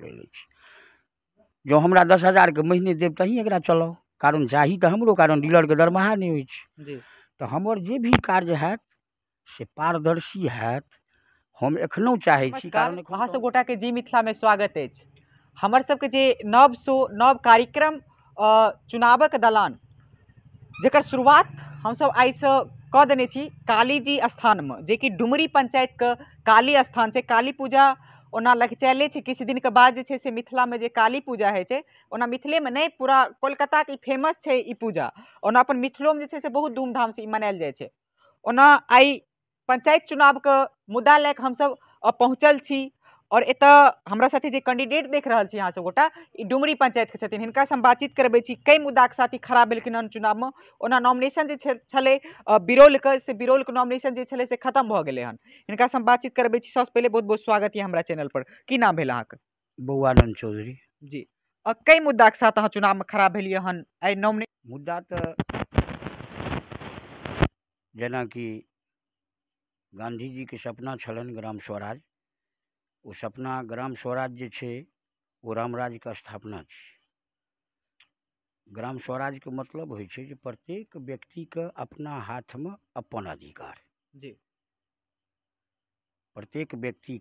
जो हम दस हमरा दस महीने देव तीन एक चलो कारण चाही तो हमरो कारण के दरमाहा नहीं होइ हमर जे भी कार्य है से पारदर्शी है हम एखन चाहे अब कारण अहाँ सब गोटाके जी स्वागत है हमर सबके जे नव शो नव कार्यक्रम चुनावक दलान जकर शुरुआत हम हमसब से कह देने स्थान में जे कि डुमरी पंचायत के काली स्थान से काली पूजा ओना चले किसी दिन के बाद से मिथिला में काली पूजा होइ छै ओना में नहीं पूरा कोलकाता ई फेमस है ई पूजा ओना अपन मिथिलो में से बहुत धूमधाम से मनायल जाए छै ओना पंचायत चुनाव के मुद्दा लए हम सब पहुँचल छी और एत हमारा साथी जो कैंडिडेट देख रहा है अहाँ सब गोटा पंचायत डुमरी पंचायतके छथिन से हम बातचीत करबै कई कई के साथ ही खराब भेलखिन हन में ओना नॉमिनेशन जल छलै के से के नॉमिनेशन जे से खत्म भग गए हन से हम बातचीत करबै सबसे पहले बहुत बहुत स्वागत यऽ चैनल पर कि नाम भेल अहाँ बौआनन्द चौधरी जी कई कई के साथ अहाँ में खड़ा भेलियै हन आई नॉमिने मुद्दा तो जेनाकि गांधी जी के सपना छलन ग्राम स्वराज वो सपना ग्राम स्वराज जे वो रामराज का स्थापना है ग्राम के मतलब हो प्रत्येक व्यक्ति प्रत्येक अपना अपना में अपन अधिकार जी प्रत्येक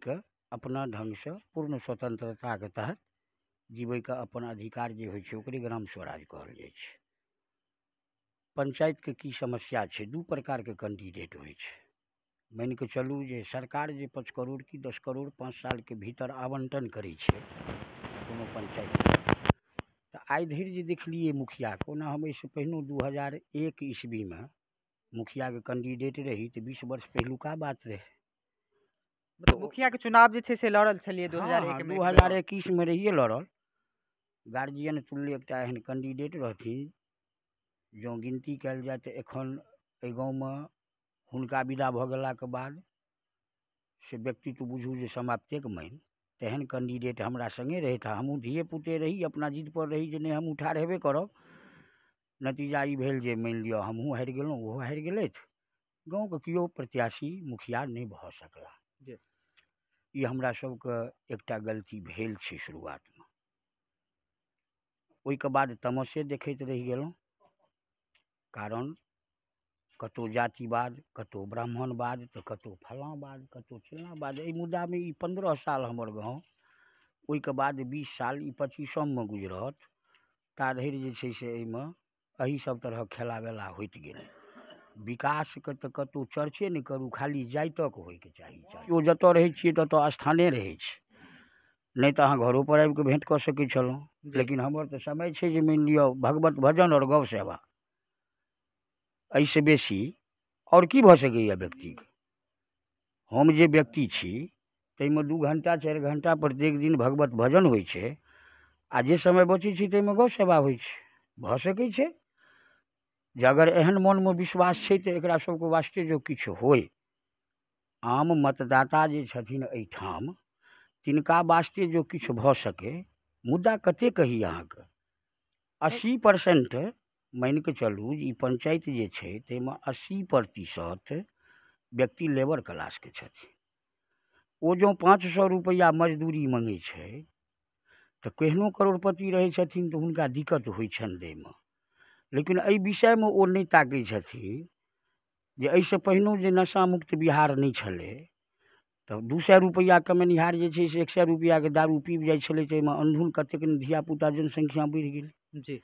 के अपना ढंग से पूर्ण स्वतंत्रता के तहत का अपन अधिकार जो हो ग्राम स्वराज कहल जाए पंचायत के की समस्या है दू प्रकार के कैंडिडेट हो मानिक चलू जे सरकार जे पाँच करोड़ कि दस करोड़ पाँच साल के भीतर आवंटन करे छै कोनो पञ्चायतमे तऽ आइ धरि जे मुखिया को ना हम इससे पहिनो दू हजार एक ईस्वी में मुखिया के कैंडिडेट रही तो बीस वर्ष पहलुका बात तो मुखिया के चुनाव जे से लड़ल छे दो हजार एक हाँ, दू हजार में रहिए लड़ल गार्जियन चुनले एक एहन कैंडिडेट रहथिन गिनती कल जाए तो एखन गाँव में हुनका विदा भऽ गेलाके बाद से व्यक्तित्व बुझू जे समाप्तेक मानि तेहन कैंडिडेट हमरा सङ्गे रहथि आ हमहूँ धिये पुते रही अपना जिदपर रही जे नहि हम ठाढ़ हेबे करब नतीजा ई भेल जे मानि लिअ हमहूँ हारि गेलहुँ ओहो हारि गेलथि गाँवके केओ प्रत्याशी मुखिया नहि भऽ सकला ई हमरा सबके एकटा गलती भेल छै शुरुआतमे ओहिके बाद तमसे देखैत रहि गेलहुँ कारण कतौ जातिवाद कतौ ब्राह्मणवाद तऽ कतौ फलाँवाद कतौ चिल्लावाद एहि मुद्दामे ई पन्द्रह साल हमर गाँव ओहिके बाद बीस साल ई में गुजरत ता धरि जे छै से एहिमे एहीसब तरहक खेलावेला होइत गेलै विकासके तऽ चर्चे नहि करू खाली जाइ तक होइके चाही रहिए जतऽ रहै छियै ततऽ स्थाने रहै छै नहि तऽ अहाँ घरोपर आबिकऽ भेँट कऽ सकै छलहुँ लेकिन हमर तऽ समय छै जे मानि भगवत भजन आओर गौ सेवा एहिसँ बेसी और की भऽ सकैए व्यक्तिके हम जे व्यक्ति छी ताहिमे दू घण्टा चारि घण्टा प्रत्येक दिन भगवत भजन होइ छै जे समय बचै छै ताहिमे गौ सेवा होइ छै भऽ सकै छै जे अगर एहन मोनमे विश्वास छै तऽ एकरा सबके वास्ते जँ किछु होइ आम मतदाता जे छथिन एहिठाम तिनका वास्ते जँ किछु भऽ सकै मुद्दा कतेक कही अहाँके अस्सी परसेन्ट मानिके चलू पंचायत ई पञ्चायत जे छै ताहिमे अस्सी प्रतिशत व्यक्ति लेबर क्लासके के ओ जँ पाँच सौ रुपया मजदूरी मंगे छै तो केहनो करोड़पति रहै छथिन तऽ दिक्कत हो छनि दैमे लेकिन एहि विषयमे ओ नहि ताकै छथिन जे एहिसँ पहिनहुँ जे नशा मुक्त बिहार नहीं छलै तऽ दू सौ रुपैआ कमेनिहार जे छै से एक सए दारू पीब जाइ छलै अंधुन अन्धुन कतेक धियापुता जनसंख्या बढ़ि गेलै जी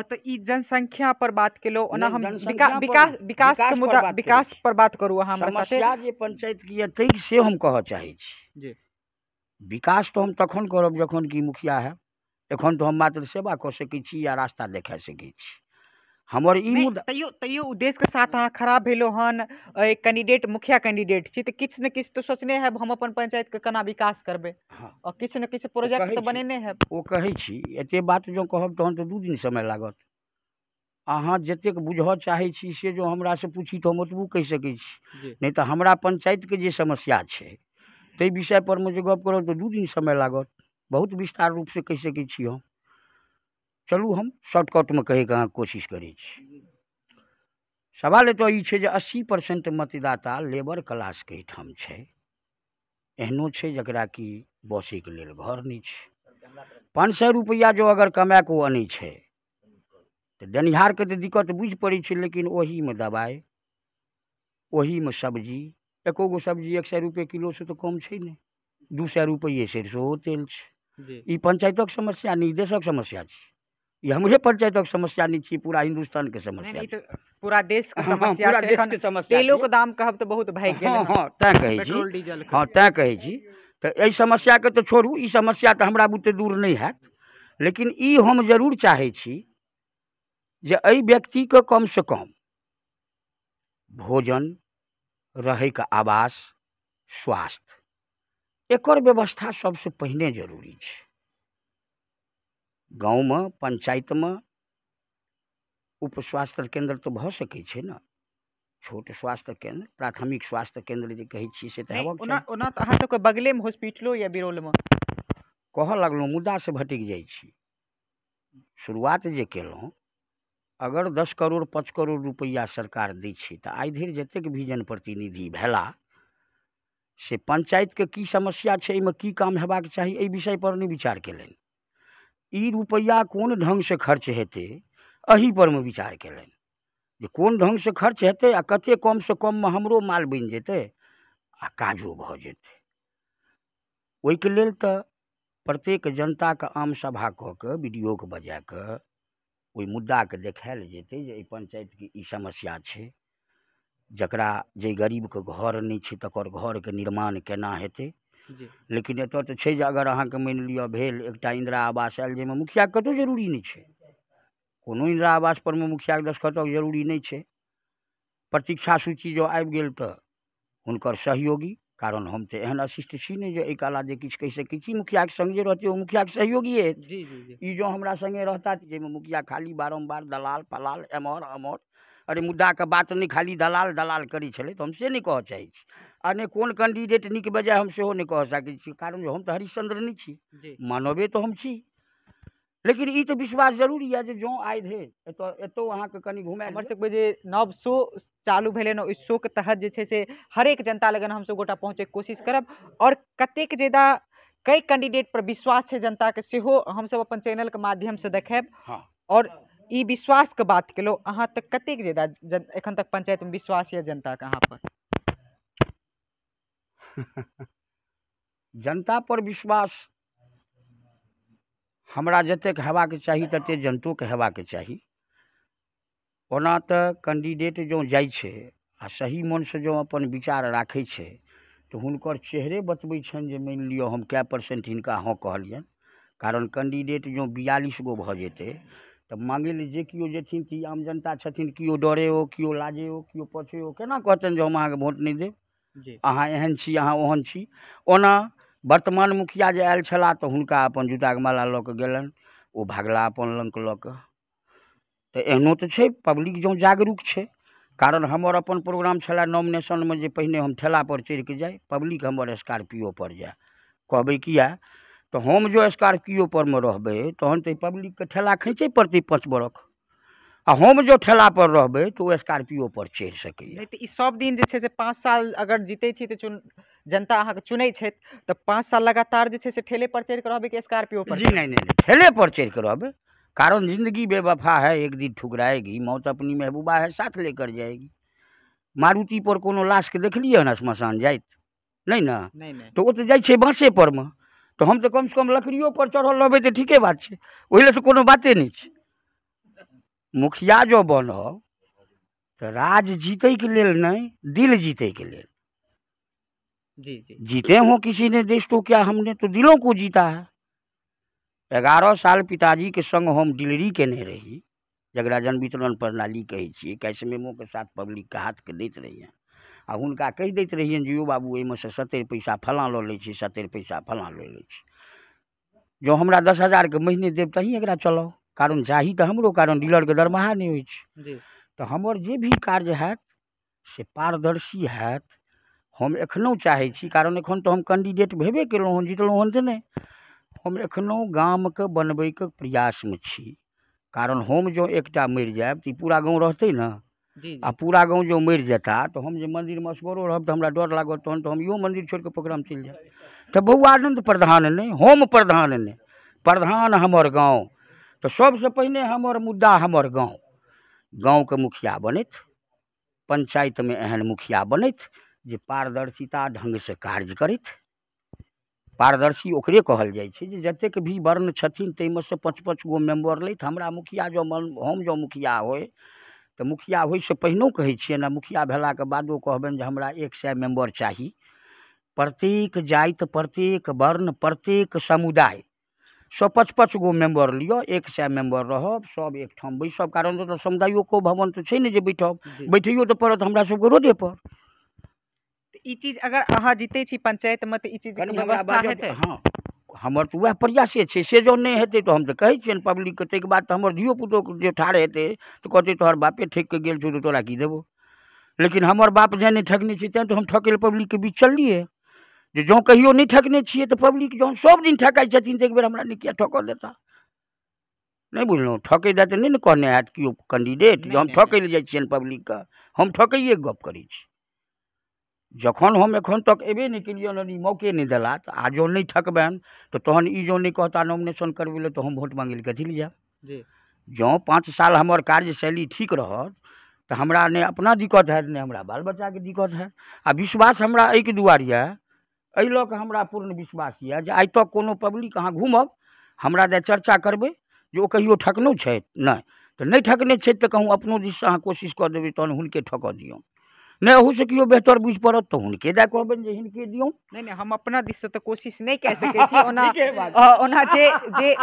तो जनसंख्या पर बात लो ना हम विकास विकास विकास के मुद्दा विकास पर बात करू हम पंचायत की अतै से हम कह चाहे विकास तो हम तखन करब जखन कि मुखिया है एखन तो हम मात्र सेवा कह सकै या रास्ता देखा सकती हमारे मुद्दा तैयो तैयो उद्देश्य के साथ अहाँ खड़ा भेलो हन एक कैंडिडेट मुखिया कैंडिडेट छी तऽ किछु ने किछु सोचने हैब हम अपन पंचायत के केना विकास करबै और हाँ। किछु ने किछु प्रोजेक्ट तऽ बनेने हैब ओ कहै छी एते बात जो कहब तहन दू दिन समय लागत अहाँ जतेक बुझऽ चाहै छी से पूछी तो हम ओतबो कहि सकै छी नहि तऽ हमरा पंचायतके जे समस्या छै ताहि विषयपरमे जे गप करब तऽ दू दिन समय लागत बहुत विस्तार रूप कहि सकै छी हम चलू हम शॉर्टकट में कहैके अहाँ कोशिश करें सवाल एतऽ ई अस्सी परसेंट मतदाता लेबर के ठाम है एहनो जरा कि बस के लिए घर नहीं है पाँच सौ रुपया जो अगर कमा के आने छै तो देनिहार के दिक्कत पड़े लेकिन वही में दवाई वही में सब्जी एको गो सब्जी एक सौ रुपये किलो से तो कम है नहीं दू सौ रुपये सरसों तेल पंचायतों ई समस्या नहीं देशक समस्या है यह मुझे पंचायतक तो समस्या नहीं छी पूरा हिंदुस्तान के समस्या नहीं, नहीं तो पूरा देश के हाँ, हाँ, समस्या हाँ, पूरा देश के समस्या तेलों के दाम कहब तो बहुत भाग हाँ, गेल हां हां तैं कहै छी पेट्रोल हां तैं कहै छी तो एहि समस्या के तो छोड़ू ई समस्या तो हमरा बुते दूर नहीं है लेकिन ई हम जरूर चाहे छी जे व्यक्ति के कम से कम भोजन रहे का आवास स्वास्थ्य एकर व्यवस्था सबसे पहिने जरूरी है गाँव में पंचायत में उप स्वास्थ्य केन्द्र तो भ सकै छै छोट स्वास्थ्य केन्द्र प्राथमिक स्वास्थ्य केन्द्र जो कहै से तऽ में ओना तऽ अहाँ सबके बगलेमे हॉस्पिटलो यऽ मुद्दा से भटक मुद्दासँ शुरुआत जो केलहुँ अगर दस करोड़ पाँच करोड़ रुपया सरकार दी छै तऽ आइ धरि जतेक भी जनप्रतिनिधि भेला से के की समस्या छै में की काम हेबाक चाहिए विषय पर नहीं विचार कलन ई कौन ढंग से खर्च अही पर में विचार जो कौन ढंग से खर्च हेतु आ से कम में हमरो माल बन जेते आ काजो भऽ जेतै के लेल तऽ प्रत्येक जनताके आम सभा कऽ के बी डी ओ के बजा कऽ ओहि मुद्दाके देखायल जे पंचायत के ई समस्या छै जकरा गरीब के घर नहीं छै तकर के निर्माण केना हेतु लेकिन एत तो अगर अहाँ मान लिअ भेल एक इंदिरा आवास आयल जाहिमे मुखिया कतो जरूरी नहीं है कोनो इंदिरा आवास मुखिया के दस्खत जरूरी नहीं है प्रतीक्षा सूची जो आबि गेल तऽ हुनकर सहयोगी कारण हम तो एहन अशिष्ट छी कला जो एहि काला कि मुखिया के संगे रहते मुखियाके मुखिया के सहयोगी है जो हमारा संगे रहता तऽ मुखिया खाली बारम्बार दलाल फलाल एमहर अम्हर अरे मुद्दा के बात नहीं खाली दलाल दलाल करे तो हम से नहीं कह चाहे आ नहीं कौन कैंडिडेट निक बजाय हम सेहो नहि कहि कारण हम तो हरिश्चंद्र नहीं छी मानवे तो हम छी लेकिन ई तो विश्वास जरूर है जो आय आइ धरि एतऽ एतौ अहाँके हमर सबके जे नव शो चालू भेलै ओ शो के तहत जे छै से हरेक जनता लगन हम सब गोटा पहुँचे कोशिश करब और कतेक ज्यादा कई कैंडिडेट पर विश्वास जनता के सेहो सब अपन के माध्यम से देखे और ई के बात कलो अहाँ तक कतेक ज्यादा एखन तक पंचायत में विश्वास है जनता के अहाँ पर जनता पर विश्वास हमरा जतेक हेबाक चाही ततेक के हेबाक चाही ओना तो कैंडिडेट जँ जाए छे, आ सही से जो अपन विचार राखे छे, तो हर चेहरे बतबे छनि जे मानि हम कै परसेंट हिंका हाँ कहलियन कारण कैंडिडेट जो बयालीस गो भऽ जेतै तऽ माङ्गै जे केओ जेथिन आम जनता छथिन केओ डरे हो केओ लाजे हो कियो पछे हो केना कहते जे हम अहाँके वोट नहीं देब अहाँ एहन छी अहाँ ओहन छी ओना वर्तमान मुखिया जे आएल छला तऽ हुनका अपन जूताके माला लऽ कऽ गेलनि ओ भागला अपन लङ्क लऽ कऽ तऽ एहनो तऽ छै पब्लिक जँ जागरूक छै कारण हमर अपन प्रोग्राम छलै नॉमिनेशनमे जे पहिने हम ठेलापर चढ़ि कऽ जाइ पब्लिक हमर स्कॉर्पियोपर जाए कहबै किया तऽ हम जँ स्कॉर्पियोपरमे रहबै तहन तऽ पब्लिकके ठेला खीँचै पड़तै पाँच बरख आ हम जो ठेला पर रहबै तो स्कॉर्पियो पर चढ़ि सकैए सब दिन जे से पाँच साल अगर जीते तो चुन जनता अहाँके चुनै तो पाँच साल लगातार जे से ठेले पर चढ़ के रहें कि स्कॉर्पियो पर जी नहीं नहीं ठेले पर चढ़ के रहें कारण जिंदगी बेवफा है एक दिन ठुकराएगी मौत अपनी महबूबा है साथ लेकर जाएगी मारुति पर कोनो लाश के देखलियै हन शमशान जाइत नहीं ना तो वो तो जाए बाँसे पर में तो हम कम से कम लकड़ियों पर चढ़ल रहें तो ठीक बात है वही से कोनो बाते नहीं मुखिया जो बन तो राज के लिए नहीं दिल के लिए जी जी जीते हो किसी ने देश तो क्या हमने तो दिलों को जीता है ग्यारह साल पिताजी के संग हम के नहीं रही जगरा जन वितरण प्रणाली कहै कैसे मेमो के साथ के हाथके रही है आ हुनका कह दैत रही है यो बाबू एहिमे से सत्तरि पैसा फलाँ लो ले सत्तर पैसा फलां लो ले जो हमरा दस के महीने देब तही एकरा चलो कारण चाही तो हमरो कारण डीलर दरमाहा नहि नहीं हो तो हमर जे भी कार्य हैत से पारदर्शी हैत हम एखनहु चाहे छी कारण एखन तो हम कैंडिडेट भेबे कल हन जितल हन से नहीं हम एखनहु के बनबैके प्रयास छी कारण हम जो एक मर जाए तो पूरा गाँव रहते न आ पूरा गाँव जो मर जता तो हम जे मंदिर असगरो रहब तऽ हमरा डर लागत तहन तो हम इहो मन्दिर छोड़ि कऽ पोखरामे चल जाए तो बहुआनंद प्रधान नहीं हम प्रधान नहीं प्रधान हमर गाँव तो सबसे पहले हमर मुद्दा हमर गाँव के मुखिया पंचायत में एहन मुखिया बनथि जे पारदर्शिता ढंग से कार्य करथि पारदर्शी ओकरे कहल जाए जे जतेक भी वर्ण छथिन में से पाँच पाँच गो मेम्बर लथि हमरा मुखिया मन हम जो मुखिया हो तो मुखिया हो से पहनो कहे ना मुखिया के बादो कहबन जे हमरा एक सौ मेम्बर चाही प्रत्येक जाति प्रत्येक वर्ण प्रत्येक समुदाय सौ पाँच गो मेम्बर लिअ एक सए मेम्बर रहब एक ठाम बैसब कारण समुदायों को भवन तो छै ने बैठब बैठियो तो पड़त हमारा सबके रोडे पर चीज अगर अहा जीते पंचायत में तो चीज हँ हमर तऽ उएह प्रयासे से जो नहीं हेतु तऽ हम तऽ कहै छियनि पब्लिकके ताहिके बाद तऽ हमर धियोपुतोके जे ठाढ़ हेतै तऽ कहतै तोहर बापे के गेल छो तो तोरा कि देबौ लेकिन हमारे बाप जेँ ठकने छै तो हम ठकल पब्लिक के बीच चलिए जो जँ कहियो नहीं ठकने छे तो पब्लिक जो सब दिन ठकाइ तो एक बेर हमारा नहि किया ठकऽ देता नहीं बुझल ठक दए नहीं नहि कहने हैत कि कैंडिडेट जो हम ठक लए पब्लिक छियनि हम ठकैए गप कर जखन हम एखन तक एबे नहीं कलिए मौके नहीं दिला तऽ आ जो नहीं ठकबन तो तहन जो नहीं कहता नॉमिनेशन करबै तो हम भोट माङ्गै लए कथी लिया जो जँ पाँच साल हमारे कार्यशैली ठीक रहत तो हमारा ने अपना दिक्कत है ने हमारा बाल के दिक्कत है आ विश्वास हमारा एक दुआर है अ लऽ हमरा पूर्ण विश्वास ये जो आई तक कोनो पब्लिक अहाँ घूम हमरा दए चर्चा करबे जो ओ कहियो ठकनो नहीं तो नहीं ठकने छथि कहूँ कहूँ दिस से अहाँ कोशिश कर देवे तहन ठक दियो नहीं अहू से क्यों बेहतर बुझ पड़त तो हुनके दए कहबनि जे हिनके दियौ नहि हम अपना से तो कोशिश नहीं कए सकते छी ओना ओना जे जे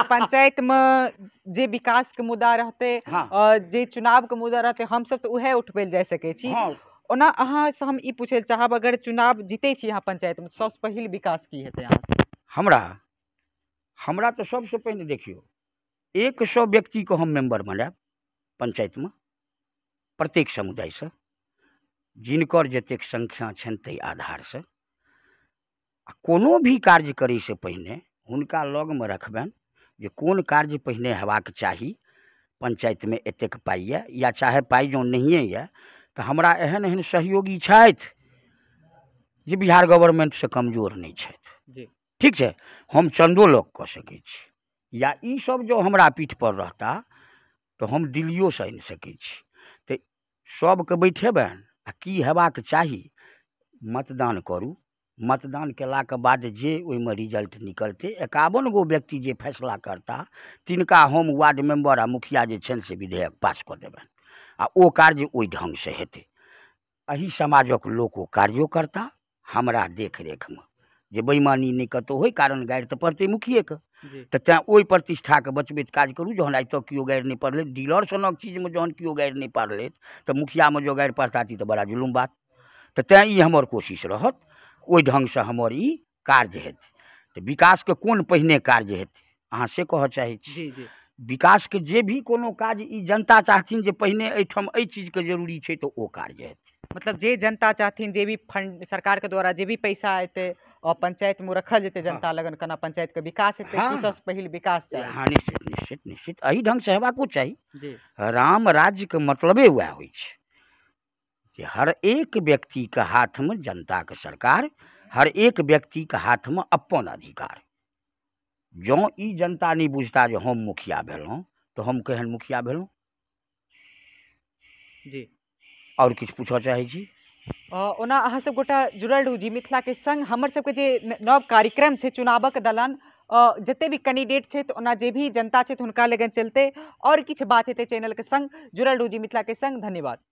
के जे विकासके मुद्दा रहतै हाँ। जे के मुद्दा रहते हम सब तो वह उठबे जा सकते छी हाँ। ओना हम ई पूछे चाहब अगर चुनाव जीतै छी अहाँ पञ्चायतमे सभसँ पहिल विकास की हेतै अहाँसँ हमरा हमरा तऽ सभसँ पहिने देखियौ एक सए व्यक्तिके हम मेम्बर बनायब पञ्चायतमे प्रत्येक समुदायसँ जिनकर जतेक संख्या छनि ताहि आधारसँ आ कोनो भी कार्य करैसँ पहिने हुनका लगमे रखबनि जे कोन कार्य पहिने हेबाक चाही पञ्चायतमे एतेक पाइ यए या चाहे पाइ जँ नहिए यए तो हमरा एहन एहन सहयोगी छथि जे बिहार से कमजोर नहीं ठीक है हम चंदो लोग कह सकैत या सब जो हमरा पर रहता तो हम दिल्लिओसँ से आन सक तऽ सभके बैठेबनि आ की हेबाक चाही मतदान करू मतदान के बाद जे में रिजल्ट निकलते एकावन गो व्यक्ति जे फैसला करता तिनका हम वार्ड मेंबर आ मुखिया जे छनि से विधेयक पास कर देवन आ ओ कार्य से हेतु अही समाजक लोक ओ कार्यो करता हमरा में जो बेईमानी नहीं कतहु हो कारण गारि तऽ पड़तै मुखिएके ते ओ प्रतिष्ठा के बचबे काज करूँ जहन आज तक क्यों गारि नहीं पड़े डीलर सनक में जहन केओ गारि पड़े तो मुखिया में जो गारि पड़ता तो बड़ा जुलुम बात तो तेँ हमार कोशिश रहत ओहि ढङ्गसँ हमर ई कार्य हेतै विकास के कौन पहिने कार्य हेतु अहाँ से कह चाहे विकास के जे भी कोनो काज ई जनता चाहथिन जे पहिने एहिठाम एहि चीजके जरूरी छै तऽ ओ कार्य हेतै मतलब जे जनता चाहथिन जे भी फंड सरकारके द्वारा जे भी पैसा एतै आओर पञ्चायतमे रखल जेतै जनता लगन केना पञ्चायतके विकास हेतै की सबसँ पहिल विकास चाही हाँ निश्चित निश्चित निश्चित एही ढङ्गसँ हेबाको चाही राम राज्यके मतलबे वएह होइ छै जे हर एक व्यक्तिके हाथमे जनताके सरकार हर एक व्यक्तिके हाथमे अपन अधिकार जँ ई जनता नहीं बुझता जे हम मुखिया भेलहुँ तऽ तो हम केहन मुखिया भेलहुँ जी आओर किछु पूछ चाहै छी ओना अहाँ सब गोटा जुड़ल रहू जी मिथिलाके सङ्ग हमर सबके जे नव कार्यक्रम छै चुनावक दलन जते भी कैंडिडेट छथि ओना जे भी जनता छथि हुनका लगन चलते आओर किछु बात हेतै चैनलके सङ्ग जुड़ल रहू जी मिथिलाके सङ्ग धन्यवाद